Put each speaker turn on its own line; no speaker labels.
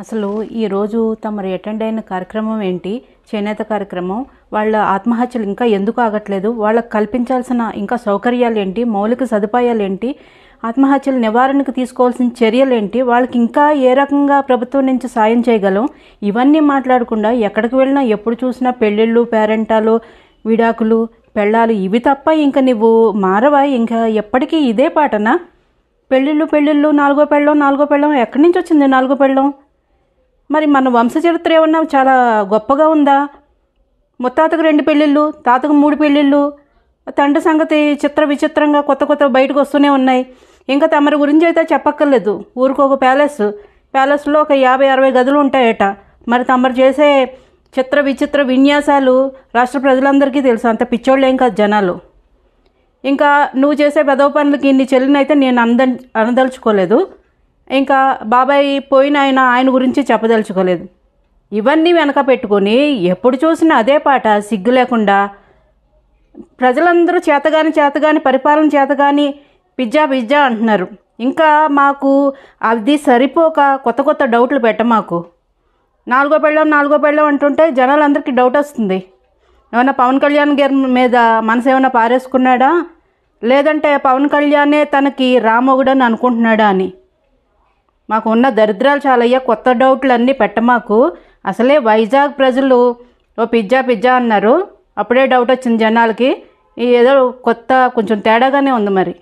అసలు ఈరోజు తమరు అటెండ్ అయిన కార్యక్రమం ఏంటి చేనేత కార్యక్రమం వాళ్ళ ఆత్మహత్యలు ఇంకా ఎందుకు ఆగట్లేదు వాళ్ళకు కల్పించాల్సిన ఇంకా సౌకర్యాలు ఏంటి మౌలిక సదుపాయాలు ఏంటి ఆత్మహత్యల నివారణకు తీసుకోవాల్సిన చర్యలు ఏంటి వాళ్ళకి ఇంకా ఏ రకంగా ప్రభుత్వం నుంచి సాయం చేయగలం ఇవన్నీ మాట్లాడకుండా ఎక్కడికి వెళ్ళినా ఎప్పుడు చూసినా పెళ్ళిళ్ళు పేరెంటాలు విడాకులు పెళ్ళాలు ఇవి తప్ప ఇంకా నువ్వు మారవా ఇంకా ఎప్పటికీ ఇదే పాటనా పెళ్ళిళ్ళు పెళ్ళిళ్ళు నాలుగో పెళ్ళం నాలుగో పెళ్ళం ఎక్కడి నుంచి వచ్చింది నాలుగో పెళ్ళం మరి మన వంశ చరిత్ర ఏమన్నా చాలా గొప్పగా ఉందా ముత్తాతకు రెండు పెళ్ళిళ్ళు తాతకు మూడు పెళ్ళిళ్ళు తండ్రి సంగతి చిత్ర విచిత్రంగా కొత్త కొత్త బయటకు వస్తూనే ఉన్నాయి ఇంకా తమరి గురించి అయితే చెప్పక్కర్లేదు ఊరికి ఒక ప్యాలెస్ ప్యాలెస్లో ఒక యాభై అరవై గదులు ఉంటాయట మరి తమరు చేసే చిత్ర విచిత్ర విన్యాసాలు రాష్ట్ర ప్రజలందరికీ తెలుసు అంత పిచ్చోళ్ళేం కాదు జనాలు ఇంకా నువ్వు చేసే పెదవ పనులకి ఇన్ని చెల్లినైతే నేను అంద అనదలుచుకోలేదు ఇంకా బాబాయ్ పోయిన ఆయన ఆయన గురించి చెప్పదలుచుకోలేదు ఇవన్నీ వెనక పెట్టుకొని ఎప్పుడు చూసినా అదే పాట సిగ్గు లేకుండా ప్రజలందరూ చేతగాని చేతగాని పరిపాలన చేతగాని పిజ్జా పిజ్జా అంటున్నారు ఇంకా మాకు అది సరిపోక కొత్త కొత్త డౌట్లు పెట్ట మాకు నాలుగో పెళ్ళం నాలుగో పెళ్ళం అంటుంటే జనాలందరికీ డౌట్ వస్తుంది ఏమైనా పవన్ కళ్యాణ్ గారి మీద మనసు ఏమైనా పారేసుకున్నాడా లేదంటే పవన్ కళ్యాణే తనకి రామోగుడని అనుకుంటున్నాడా అని మాకున్న దరిద్రాలు చాలయ్యా కొత్త డౌట్లు అన్నీ పెట్టమాకు అసలే వైజాగ్ ప్రజలు ఓ పిజ్జా పిజ్జా అన్నారు అప్పుడే డౌట్ వచ్చింది జనాలకి ఏదో కొత్త కొంచెం తేడాగానే ఉంది మరి